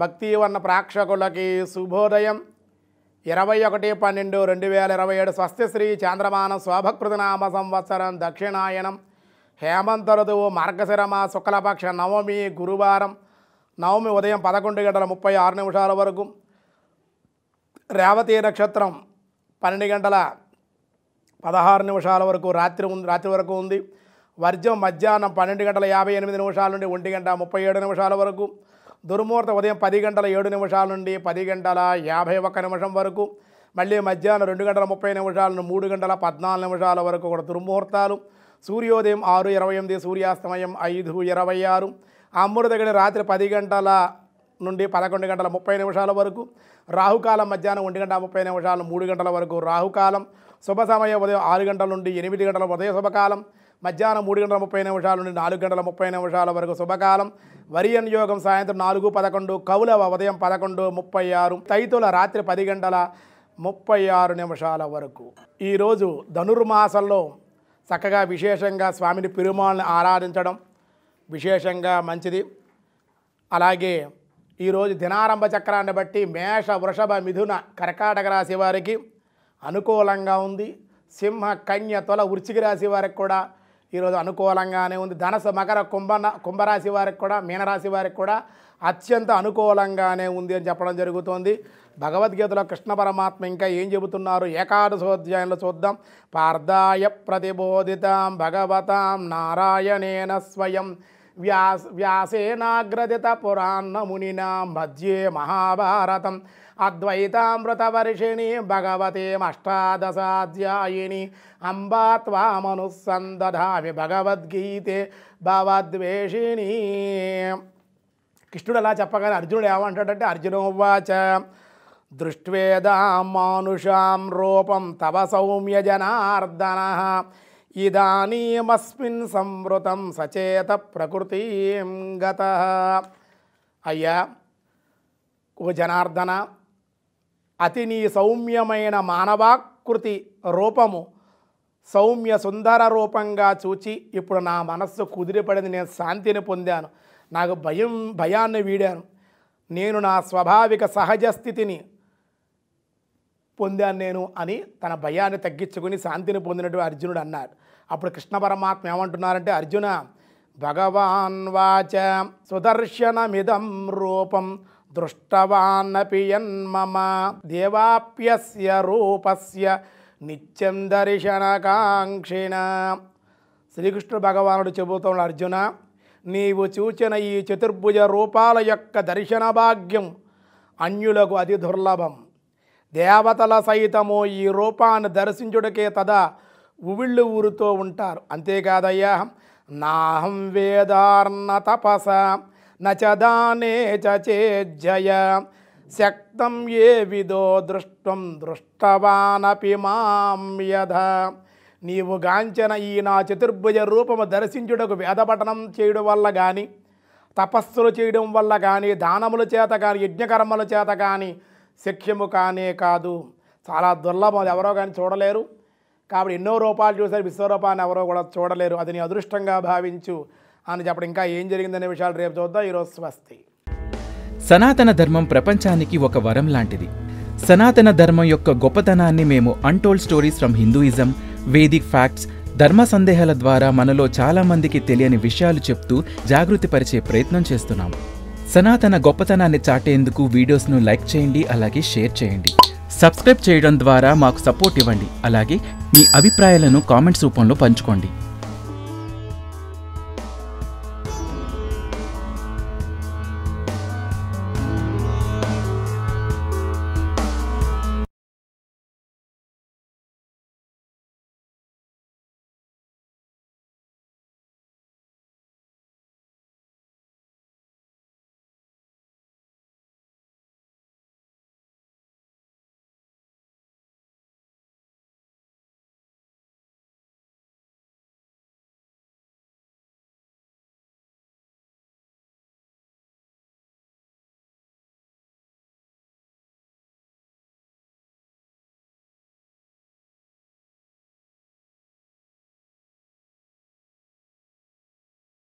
భక్తివన్న ప్రేక్షకులకి శుభోదయం ఇరవై ఒకటి పన్నెండు రెండు వేల ఇరవై ఏడు స్వస్తిశ్రీ చాంద్రమానం శోభకృతనామ సంవత్సరం దక్షిణాయనం హేమంత ఋతువు మార్గశిరమ శుక్లపక్ష నవమి గురువారం నవమి ఉదయం పదకొండు గంటల ముప్పై ఆరు నిమిషాల వరకు రేవతి నక్షత్రం పన్నెండు గంటల పదహారు నిమిషాల వరకు రాత్రి రాత్రి వరకు ఉంది వర్జం మధ్యాహ్నం పన్నెండు గంటల యాభై ఎనిమిది నిమిషాల నుండి ఒంటి గంట ముప్పై ఏడు నిమిషాల వరకు దుర్ముహూర్తం ఉదయం పది గంటల ఏడు నిమిషాల నుండి పది గంటల యాభై ఒక్క నిమిషం వరకు మళ్ళీ మధ్యాహ్నం రెండు గంటల ముప్పై నిమిషాల మూడు గంటల పద్నాలుగు నిమిషాల వరకు కూడా దుర్ముహూర్తాలు సూర్యోదయం ఆరు ఇరవై ఎనిమిది సూర్యాస్తమయం ఐదు ఇరవై ఆరు అమ్ముడు దగ్గర రాత్రి పది గంటల నుండి పదకొండు గంటల ముప్పై నిమిషాల వరకు రాహుకాలం మధ్యాహ్నం ఒంటి గంట ముప్పై నిమిషాలు మూడు గంటల వరకు రాహుకాలం శుభ సమయం ఉదయం ఆరు గంటల నుండి ఎనిమిది గంటల ఉదయ శుభకాలం మధ్యాహ్నం మూడు గంటల ముప్పై నిమిషాల నుండి నాలుగు గంటల ముప్పై నిమిషాల వరకు శుభకాలం వరియన్ యోగం సాయంత్రం నాలుగు పదకొండు కవుల ఉదయం పదకొండు ముప్పై ఆరు తైతుల రాత్రి పది గంటల ముప్పై ఆరు నిమిషాల వరకు ఈరోజు ధనుర్మాసంలో చక్కగా విశేషంగా స్వామిని పెరుమాళ్ళని ఆరాధించడం విశేషంగా మంచిది అలాగే ఈరోజు దినారంభ చక్రాన్ని బట్టి మేష వృషభ మిథున కర్కాటక రాశి వారికి అనుకూలంగా ఉంది సింహ కన్య తొల వృచ్చిక రాశి వారికి కూడా ఈరోజు అనుకూలంగానే ఉంది ధనసు మకర కుంభ కుంభరాశి వారికి కూడా మీనరాశి వారికి కూడా అత్యంత అనుకూలంగానే ఉంది అని చెప్పడం జరుగుతోంది భగవద్గీతలో కృష్ణ పరమాత్మ ఇంకా ఏం చెబుతున్నారు ఏకాదశోధ్యాయంలో చూద్దాం పార్థాయ ప్రతిబోధితాం భగవతాం నారాయణేన స్వయం వ్యాస్ వ్యాసేనాగ్రదిత పురాణ పురాణమునినా మధ్యే మహాభారతం అద్వైతామృతవర్షిణి భగవతీమష్టాదశాధ్యాయిని అంబా త్వామనుసందధామి భగవద్గీతే భవద్వేషిణి కృష్ణుడు అలా చెప్పగానే అర్జునుడు ఏమంటాడంటే అర్జునోవాచ దృష్ట్వేదా మానుషాం రూపం తవ సౌమ్య జనార్దన ఇదానీమస్మిన్ సంవృతం సచేత ప్రకృతి గత అయ్యా ఓ జనార్దన అతి నీ సౌమ్యమైన మానవాకృతి రూపము సౌమ్య సుందర రూపంగా చూచి ఇప్పుడు నా మనస్సు కుదిరిపడింది నేను శాంతిని పొందాను నాకు భయం భయాన్ని వీడాను నేను నా స్వాభావిక సహజ స్థితిని పొందాను నేను అని తన భయాన్ని తగ్గించుకుని శాంతిని పొందినటువంటి అర్జునుడు అన్నాడు అప్పుడు కృష్ణ పరమాత్మ ఏమంటున్నారంటే అర్జున భగవాన్ వాచ సుదర్శనమిదం రూపం దృష్టవాన్నపి యన్మమ దేవాప్యస్య రూపస్య నిత్యం దర్శనకాంక్షిణ శ్రీకృష్ణుడు భగవానుడు చెబుతున్నాడు అర్జున నీవు చూచిన ఈ చతుర్భుజ రూపాల యొక్క దర్శన భాగ్యం అన్యులకు అతి దుర్లభం దేవతల సహితము ఈ రూపాన్ని దర్శించుడకే తదా ఉవిళ్ళు ఊరుతో ఉంటారు అంతేకాదయ్యా నాహం వేదార్ణ తపస నచదానే చేజ్జయ శక్తం ఏ విదో దృష్టం దృష్టవానపి మాం యథ నీవు గాంచన ఈ నా చతుర్భుజ రూపము దర్శించుటకు వేదపఠనం చేయడం వల్ల కానీ తపస్సులు చేయడం వల్ల కానీ దానముల చేత కానీ యజ్ఞకర్మల చేత కానీ శక్యము కానే కాదు చాలా దుర్లభం ఎవరో కానీ చూడలేరు కాబట్టి ఎన్నో రూపాలు చూసారు విశ్వరూపాన్ని ఎవరో కూడా చూడలేరు అది నీ అదృష్టంగా భావించు అని చెప్పడం ఇంకా ఏం జరిగిందనే విషయాలు రేపు చూద్దాం ఈరోజు స్వస్తి సనాతన ధర్మం ప్రపంచానికి ఒక వరం లాంటిది సనాతన ధర్మం యొక్క గొప్పతనాన్ని మేము untold stories from Hinduism Vedic facts ధర్మ సందేహాల ద్వారా మనలో చాలామందికి తెలియని విషయాలు చెప్తూ జాగృతిపరిచే ప్రయత్నం చేస్తున్నాము సనాతన గొప్పతనాన్ని చాటేందుకు వీడియోస్ను లైక్ చేయండి అలాగే షేర్ చేయండి సబ్స్క్రైబ్ చేయడం ద్వారా మాకు సపోర్ట్ ఇవ్వండి అలాగే మీ అభిప్రాయాలను కామెంట్స్ రూపంలో పంచుకోండి